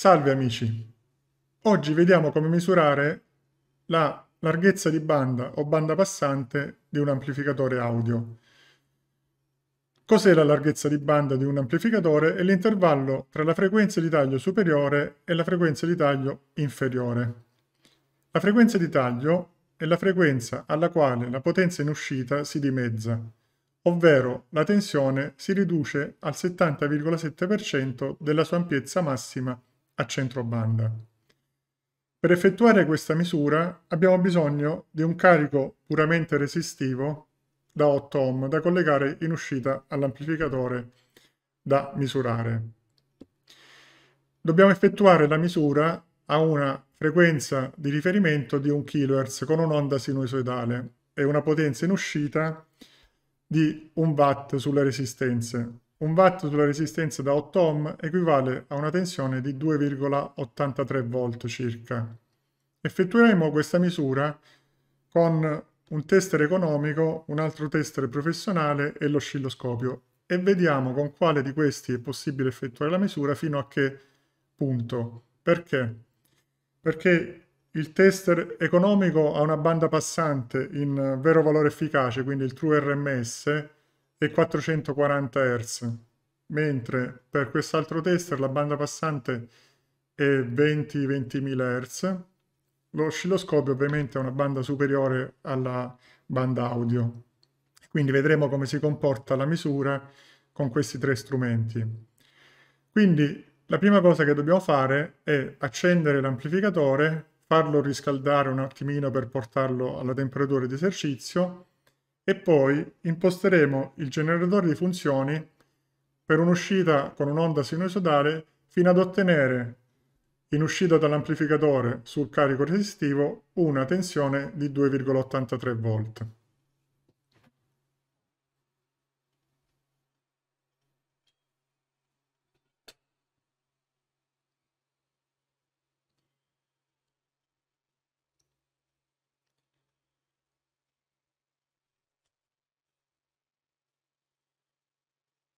Salve amici, oggi vediamo come misurare la larghezza di banda o banda passante di un amplificatore audio. Cos'è la larghezza di banda di un amplificatore È l'intervallo tra la frequenza di taglio superiore e la frequenza di taglio inferiore. La frequenza di taglio è la frequenza alla quale la potenza in uscita si dimezza, ovvero la tensione si riduce al 70,7% della sua ampiezza massima a centrobanda. Per effettuare questa misura abbiamo bisogno di un carico puramente resistivo da 8 ohm da collegare in uscita all'amplificatore da misurare. Dobbiamo effettuare la misura a una frequenza di riferimento di 1 kHz con un'onda sinusoidale e una potenza in uscita di 1 watt sulle resistenze. 1 watt sulla resistenza da 8 ohm equivale a una tensione di 2,83 volt circa. Effettueremo questa misura con un tester economico, un altro tester professionale e l'oscilloscopio e vediamo con quale di questi è possibile effettuare la misura fino a che punto. Perché? Perché il tester economico ha una banda passante in vero valore efficace, quindi il true RMS, e 440 Hz, mentre per quest'altro tester la banda passante è 20-20.000 Hz. L'oscilloscopio ovviamente è una banda superiore alla banda audio. Quindi vedremo come si comporta la misura con questi tre strumenti. Quindi la prima cosa che dobbiamo fare è accendere l'amplificatore, farlo riscaldare un attimino per portarlo alla temperatura di esercizio e poi imposteremo il generatore di funzioni per un'uscita con un'onda sinusoidale fino ad ottenere in uscita dall'amplificatore sul carico resistivo una tensione di 2,83 V.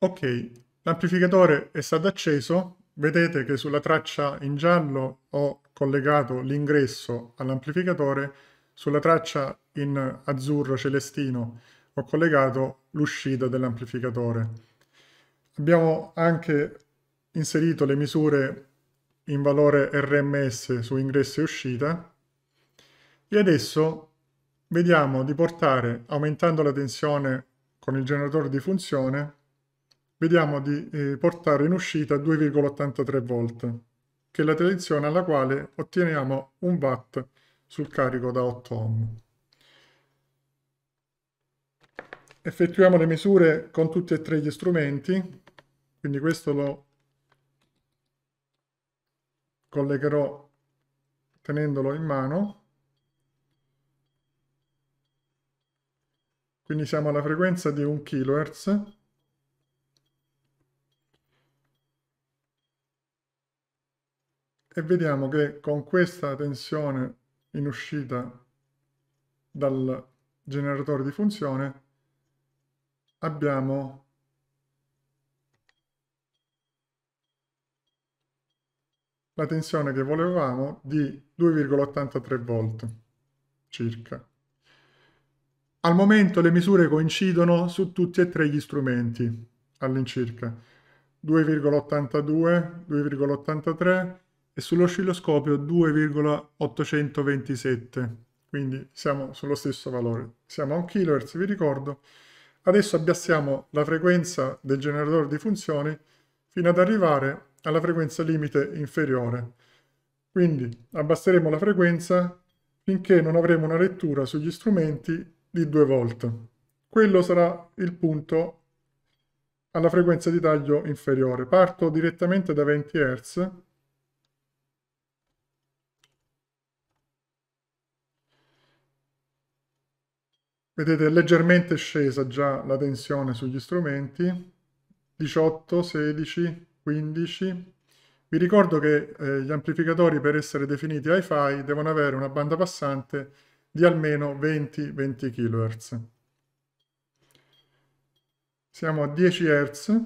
Ok, l'amplificatore è stato acceso. Vedete che sulla traccia in giallo ho collegato l'ingresso all'amplificatore, sulla traccia in azzurro celestino ho collegato l'uscita dell'amplificatore. Abbiamo anche inserito le misure in valore RMS su ingresso e uscita e adesso vediamo di portare, aumentando la tensione con il generatore di funzione, vediamo di eh, portare in uscita 2,83 volt, che è la tradizione alla quale otteniamo 1 watt sul carico da 8 ohm. Effettuiamo le misure con tutti e tre gli strumenti, quindi questo lo collegherò tenendolo in mano. Quindi siamo alla frequenza di 1 kHz e vediamo che con questa tensione in uscita dal generatore di funzione abbiamo la tensione che volevamo di 2,83 volt circa. Al momento le misure coincidono su tutti e tre gli strumenti all'incirca 2,82, 2,83 e sull'oscilloscopio 2,827, quindi siamo sullo stesso valore. Siamo a 1 kHz, vi ricordo. Adesso abbassiamo la frequenza del generatore di funzioni fino ad arrivare alla frequenza limite inferiore. Quindi abbasseremo la frequenza finché non avremo una lettura sugli strumenti di 2 volt. Quello sarà il punto alla frequenza di taglio inferiore. Parto direttamente da 20 Hz Vedete, è leggermente scesa già la tensione sugli strumenti, 18, 16, 15. Vi ricordo che eh, gli amplificatori per essere definiti hi-fi devono avere una banda passante di almeno 20-20 kHz. Siamo a 10 Hz,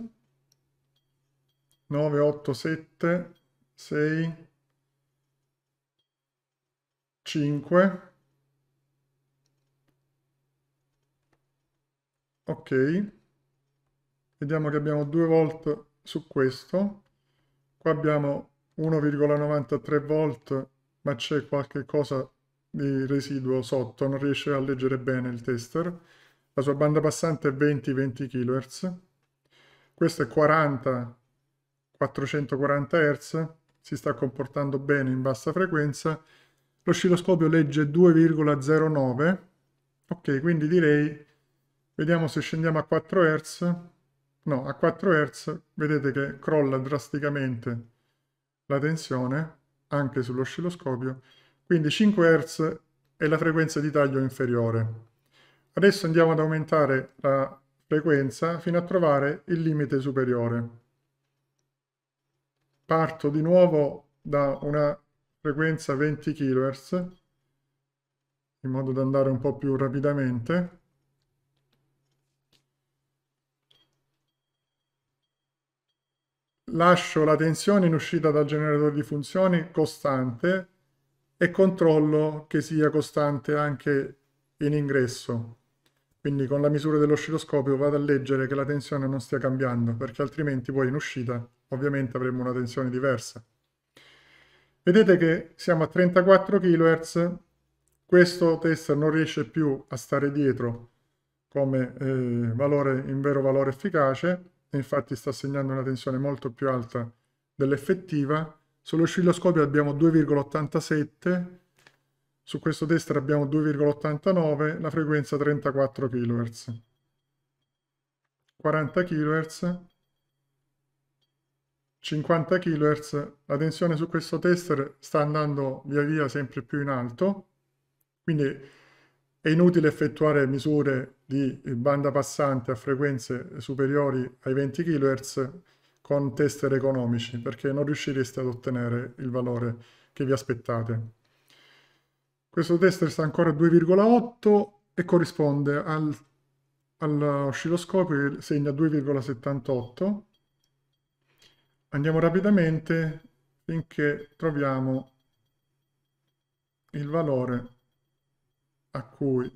9, 8, 7, 6, 5, ok vediamo che abbiamo 2 volt su questo qua abbiamo 1,93 volt ma c'è qualche cosa di residuo sotto non riesce a leggere bene il tester la sua banda passante è 20-20 kHz questo è 40 440 Hz si sta comportando bene in bassa frequenza l'oscilloscopio legge 2,09 ok quindi direi Vediamo se scendiamo a 4 Hz. No, a 4 Hz vedete che crolla drasticamente la tensione anche sull'oscilloscopio. Quindi 5 Hz è la frequenza di taglio inferiore. Adesso andiamo ad aumentare la frequenza fino a trovare il limite superiore. Parto di nuovo da una frequenza 20 kHz in modo da andare un po' più rapidamente lascio la tensione in uscita dal generatore di funzioni costante e controllo che sia costante anche in ingresso. Quindi con la misura dell'oscilloscopio vado a leggere che la tensione non stia cambiando, perché altrimenti poi in uscita ovviamente avremo una tensione diversa. Vedete che siamo a 34 kHz, questo test non riesce più a stare dietro come eh, valore in vero valore efficace, e infatti sta segnando una tensione molto più alta dell'effettiva. Sull'oscilloscopio abbiamo 2,87, su questo tester abbiamo 2,89, la frequenza 34 kHz. 40 kHz, 50 kHz, la tensione su questo tester sta andando via via sempre più in alto, quindi è inutile effettuare misure di banda passante a frequenze superiori ai 20 kHz con tester economici perché non riuscireste ad ottenere il valore che vi aspettate. Questo tester sta ancora a 2,8 e corrisponde al, all'oscilloscopio che segna 2,78. Andiamo rapidamente finché troviamo il valore a cui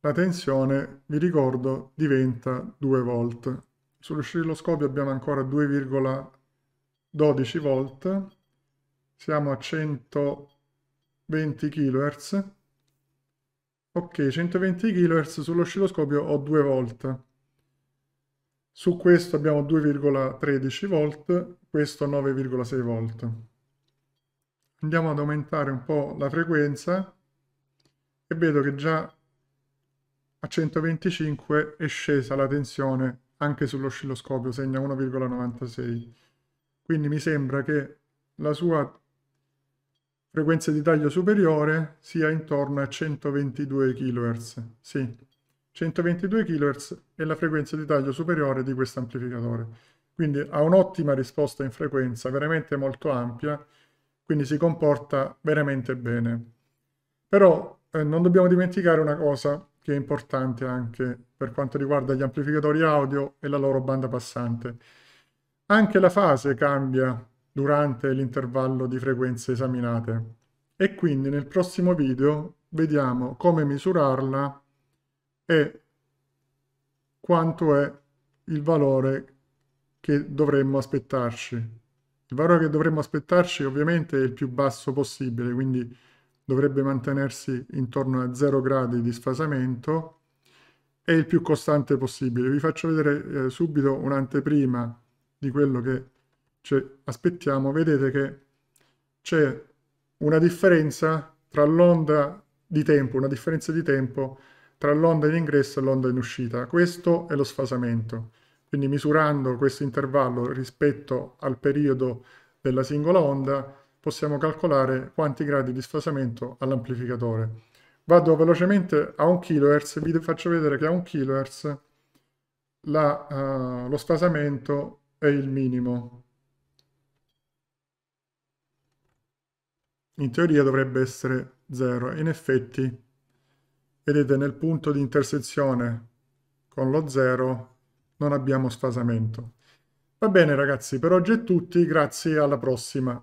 la tensione, vi ricordo, diventa 2 volt. Sull'oscilloscopio abbiamo ancora 2,12 volt, siamo a 120 kHz. Ok, 120 kHz sull'oscilloscopio ho 2 volt. Su questo abbiamo 2,13 volt, questo 9,6 volt. Andiamo ad aumentare un po' la frequenza e vedo che già a 125 è scesa la tensione anche sull'oscilloscopio, segna 1,96. Quindi mi sembra che la sua frequenza di taglio superiore sia intorno a 122 kHz. Sì, 122 kHz è la frequenza di taglio superiore di questo amplificatore. Quindi ha un'ottima risposta in frequenza, veramente molto ampia, quindi si comporta veramente bene. Però eh, non dobbiamo dimenticare una cosa che è importante anche per quanto riguarda gli amplificatori audio e la loro banda passante. Anche la fase cambia durante l'intervallo di frequenze esaminate e quindi nel prossimo video vediamo come misurarla e quanto è il valore che dovremmo aspettarci. Il valore che dovremmo aspettarci ovviamente è il più basso possibile, quindi dovrebbe mantenersi intorno a 0 gradi di sfasamento e il più costante possibile. Vi faccio vedere eh, subito un'anteprima di quello che ci aspettiamo. Vedete che c'è una differenza tra l'onda di tempo, una differenza di tempo tra l'onda in ingresso e l'onda in uscita. Questo è lo sfasamento. Quindi misurando questo intervallo rispetto al periodo della singola onda possiamo calcolare quanti gradi di sfasamento all'amplificatore. Vado velocemente a 1 kHz, vi faccio vedere che a 1 kHz la, uh, lo sfasamento è il minimo. In teoria dovrebbe essere 0, in effetti vedete nel punto di intersezione con lo 0 non abbiamo sfasamento. Va bene ragazzi, per oggi è tutto, grazie alla prossima.